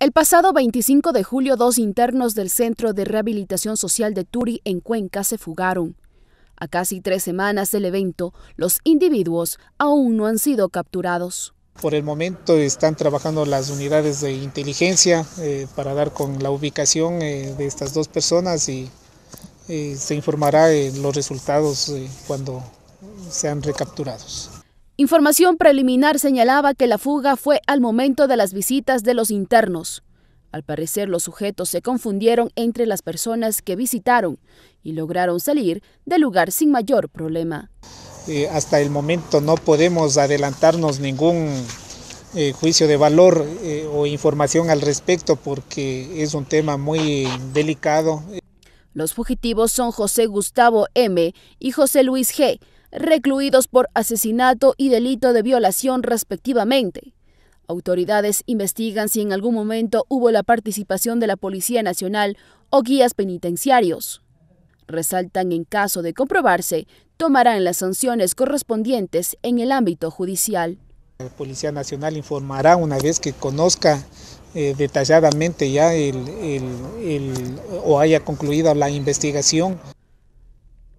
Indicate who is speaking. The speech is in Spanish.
Speaker 1: El pasado 25 de julio, dos internos del Centro de Rehabilitación Social de Turi en Cuenca se fugaron. A casi tres semanas del evento, los individuos aún no han sido capturados.
Speaker 2: Por el momento están trabajando las unidades de inteligencia eh, para dar con la ubicación eh, de estas dos personas y eh, se informará en los resultados cuando sean
Speaker 1: recapturados. Información preliminar señalaba que la fuga fue al momento de las visitas de los internos. Al parecer los sujetos se confundieron entre las personas que visitaron y lograron salir del lugar sin mayor problema.
Speaker 2: Eh, hasta el momento no podemos adelantarnos ningún eh, juicio de valor eh, o información al respecto porque es un tema muy delicado.
Speaker 1: Los fugitivos son José Gustavo M. y José Luis G., recluidos por asesinato y delito de violación respectivamente. Autoridades investigan si en algún momento hubo la participación de la Policía Nacional o guías penitenciarios. Resaltan en caso de comprobarse, tomarán las sanciones correspondientes en el ámbito judicial.
Speaker 2: La Policía Nacional informará una vez que conozca eh, detalladamente ya el, o haya concluido la investigación.